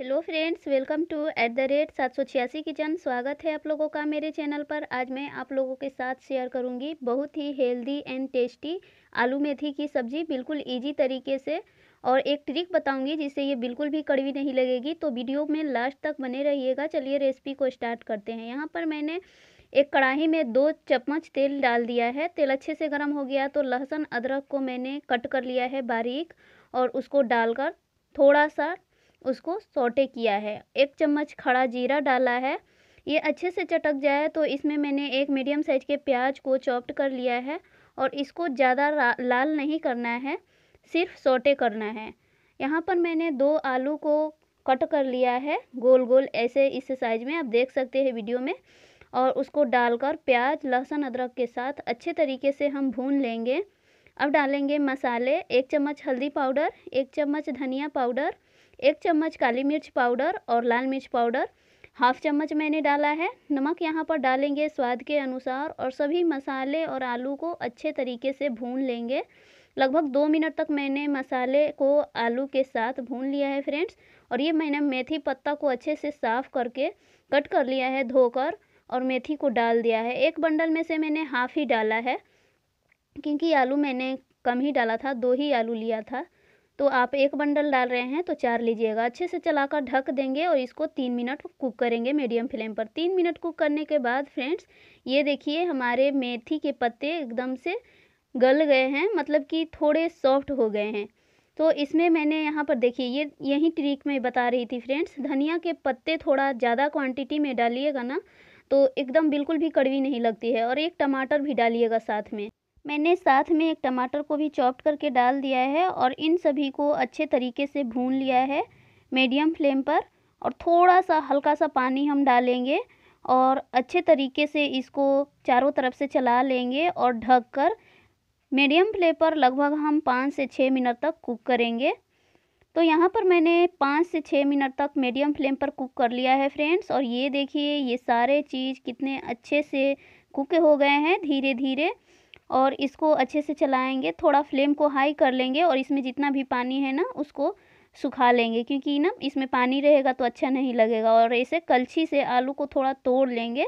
hello friends welcome to at the rate सात सौ छियासी किचन स्वागत है आप लोगों का मेरे चैनल पर आज मैं आप लोगों के साथ शेयर करूंगी बहुत ही हेल्दी एंड टेस्टी आलू मेथी की सब्ज़ी बिल्कुल इजी तरीके से और एक ट्रिक बताऊंगी जिससे ये बिल्कुल भी कड़वी नहीं लगेगी तो वीडियो में लास्ट तक बने रहिएगा चलिए रेसिपी को स्टार्ट करते हैं यहाँ पर मैंने एक कढ़ाही में दो चम्मच तेल डाल दिया है तेल अच्छे से गर्म हो गया तो लहसुन अदरक को मैंने कट कर लिया है बारीक और उसको डालकर थोड़ा सा उसको सोटे किया है एक चम्मच खड़ा जीरा डाला है ये अच्छे से चटक जाए तो इसमें मैंने एक मीडियम साइज के प्याज को चॉप्ड कर लिया है और इसको ज़्यादा लाल नहीं करना है सिर्फ सोटे करना है यहाँ पर मैंने दो आलू को कट कर लिया है गोल गोल ऐसे इस साइज में आप देख सकते हैं वीडियो में और उसको डालकर प्याज लहसुन अदरक के साथ अच्छे तरीके से हम भून लेंगे अब डालेंगे मसाले एक चम्मच हल्दी पाउडर एक चम्मच धनिया पाउडर एक चम्मच काली मिर्च पाउडर और लाल मिर्च पाउडर हाफ चम्मच मैंने डाला है नमक यहाँ पर डालेंगे स्वाद के अनुसार और सभी मसाले और आलू को अच्छे तरीके से भून लेंगे लगभग दो मिनट तक मैंने मसाले को आलू के साथ भून लिया है फ्रेंड्स और ये मैंने मेथी पत्ता को अच्छे से साफ़ करके कट कर लिया है धोकर और मेथी को डाल दिया है एक बंडल में से मैंने हाफ़ ही डाला है क्योंकि आलू मैंने कम ही डाला था दो ही आलू लिया था तो आप एक बंडल डाल रहे हैं तो चार लीजिएगा अच्छे से चलाकर ढक देंगे और इसको तीन मिनट कुक करेंगे मीडियम फ्लेम पर तीन मिनट कुक करने के बाद फ्रेंड्स ये देखिए हमारे मेथी के पत्ते एकदम से गल गए हैं मतलब कि थोड़े सॉफ्ट हो गए हैं तो इसमें मैंने यहाँ पर देखिए ये यही ट्रिक मैं बता रही थी फ्रेंड्स धनिया के पत्ते थोड़ा ज़्यादा क्वान्टिटी में डालिएगा ना तो एकदम बिल्कुल भी कड़वी नहीं लगती है और एक टमाटर भी डालिएगा साथ में मैंने साथ में एक टमाटर को भी चॉप करके डाल दिया है और इन सभी को अच्छे तरीके से भून लिया है मीडियम फ्लेम पर और थोड़ा सा हल्का सा पानी हम डालेंगे और अच्छे तरीके से इसको चारों तरफ से चला लेंगे और ढक कर मीडियम फ्लेम पर लगभग हम पाँच से छः मिनट तक कुक करेंगे तो यहाँ पर मैंने पाँच से छः मिनट तक मीडियम फ्लेम पर कुक कर लिया है फ्रेंड्स और ये देखिए ये सारे चीज़ कितने अच्छे से कुक हो गए हैं धीरे धीरे और इसको अच्छे से चलाएंगे थोड़ा फ्लेम को हाई कर लेंगे और इसमें जितना भी पानी है ना उसको सुखा लेंगे क्योंकि ना इसमें पानी रहेगा तो अच्छा नहीं लगेगा और ऐसे कलछी से आलू को थोड़ा तोड़ लेंगे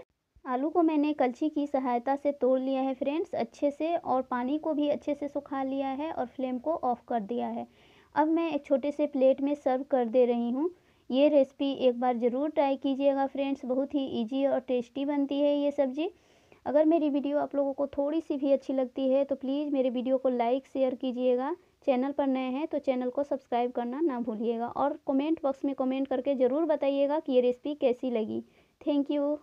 आलू को मैंने कलछी की सहायता से तोड़ लिया है फ्रेंड्स अच्छे से और पानी को भी अच्छे से सुखा लिया है और फ्लेम को ऑफ़ कर दिया है अब मैं एक छोटे से प्लेट में सर्व कर दे रही हूँ ये रेसिपी एक बार ज़रूर ट्राई कीजिएगा फ्रेंड्स बहुत ही इजी और टेस्टी बनती है ये सब्ज़ी अगर मेरी वीडियो आप लोगों को थोड़ी सी भी अच्छी लगती है तो प्लीज़ मेरे वीडियो को लाइक शेयर कीजिएगा चैनल पर नए हैं तो चैनल को सब्सक्राइब करना ना भूलिएगा और कमेंट बॉक्स में कमेंट करके ज़रूर बताइएगा कि ये रेसिपी कैसी लगी थैंक यू